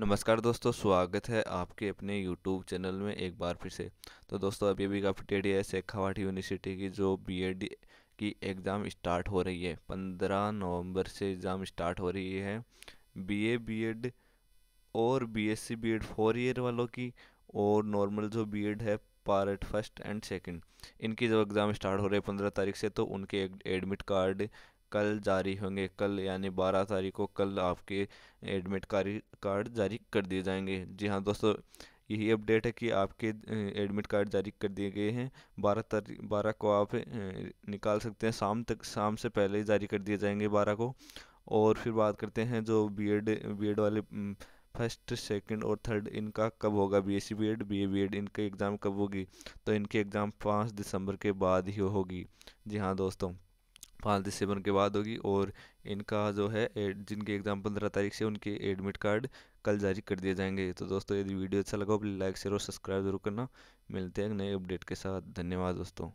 नमस्कार दोस्तों स्वागत है आपके अपने यूट्यूब चैनल में एक बार फिर से तो दोस्तों अभी अभी काफ़ी टेडी है शेखावाट यूनिवर्सिटी की जो बीएड की एग्ज़ाम स्टार्ट हो रही है पंद्रह नवंबर से एग्ज़ाम स्टार्ट हो रही है बीए बीएड और बीएससी बीएड फोर ईयर वालों की और नॉर्मल जो बीएड है पार्ट फर्स्ट एंड सेकंड इनकी जब एग्ज़ाम स्टार्ट हो रहे हैं पंद्रह तारीख से तो उनके एडमिट कार्ड कल जारी होंगे कल यानी बारह तारीख को कल आपके एडमिट कार्ड जारी कर दिए जाएंगे जी हाँ दोस्तों यही अपडेट है कि आपके एडमिट कार्ड जारी कर दिए गए हैं बारह तारीख बारह को आप निकाल सकते हैं शाम तक शाम से पहले ही जारी कर दिए जाएंगे बारह को और फिर बात करते हैं जो बीएड बीएड वाले फर्स्ट सेकंड और थर्ड इनका कब होगा B S C B Ed B A B Ed exam कब होगी तो इनके एग्ज़ाम पाँच दिसंबर के बाद ही होगी जी हाँ दोस्तों पाँच दिसंबर के बाद होगी और इनका जो है एड जिनके एग्ज़ाम पंद्रह तारीख से उनके एडमिट कार्ड कल जारी कर दिए जाएंगे तो दोस्तों यदि वीडियो अच्छा लगा हो प्लीज़ लाइक शेयर और सब्सक्राइब जरूर करना मिलते हैं नए अपडेट के साथ धन्यवाद दोस्तों